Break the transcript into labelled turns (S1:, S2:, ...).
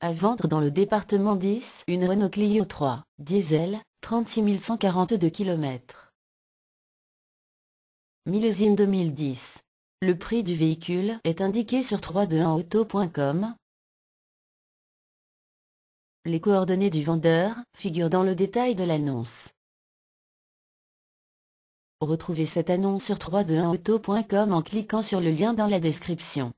S1: À vendre dans le département 10, une Renault Clio 3, diesel, 36 142 km. Millésime 2010. Le prix du véhicule est indiqué sur 321auto.com. Les coordonnées du vendeur figurent dans le détail de l'annonce.
S2: Retrouvez cette annonce sur 321auto.com en cliquant sur le lien dans la description.